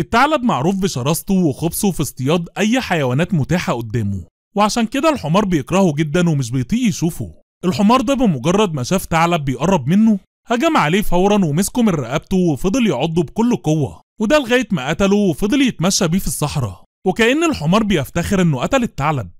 الثعلب معروف بشراسته وخبثه في اصطياد أي حيوانات متاحة قدامه وعشان كده الحمار بيكرهه جدا ومش بيطيق يشوفه الحمار ده بمجرد ما شاف ثعلب بيقرب منه هجم عليه فورا ومسكه من رقبته وفضل يعضه بكل قوة وده لغاية ما قتله وفضل يتمشى بيه في الصحراء وكأن الحمار بيفتخر انه قتل الثعلب